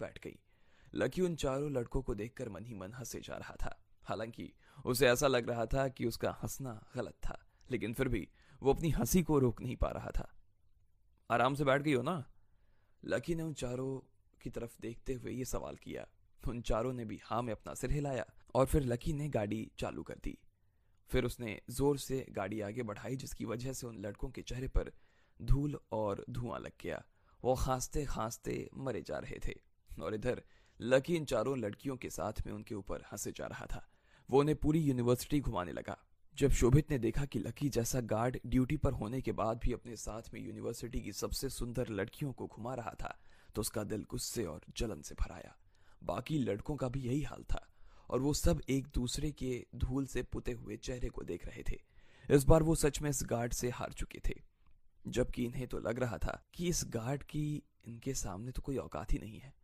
बैठ गई लकी उन चारों लड़कों को देखकर मन ही मन हंसे जा रहा था हालांकि उसे ऐसा लग रहा था कि उसका हंसना गलत था लेकिन फिर भी वो अपनी हंसी को रोक नहीं पा रहा था आराम से बैठ गई हो ना लकी ने उन चारों की तरफ देखते हुए ये सवाल किया उन चारों ने भी हाँ में अपना सिर हिलाया और फिर लकी ने गाड़ी चालू कर दी फिर उसने जोर से गाड़ी आगे बढ़ाई जिसकी वजह से उन लड़कों के चेहरे पर धूल और धुआं लग गया वो खांसते खांसते मरे जा रहे थे और इधर लकी इन चारों लड़कियों के साथ में उनके ऊपर हंसे जा रहा था वो उन्हें पूरी यूनिवर्सिटी घुमाने लगा जब शोभित ने देखा कि लकी जैसा गार्ड ड्यूटी पर होने के बाद भी अपने साथ में यूनिवर्सिटी की सबसे सुंदर लड़कियों को घुमा रहा था तो उसका दिल गुस्से और जलन से भराया बाकी लड़कों का भी यही हाल था और वो सब एक दूसरे के धूल से पुते हुए चेहरे को देख रहे थे इस बार वो सच में इस गार्ड से हार चुके थे जबकि इन्हें तो लग रहा था कि इस गार्ड की इनके सामने तो कोई औकात ही नहीं है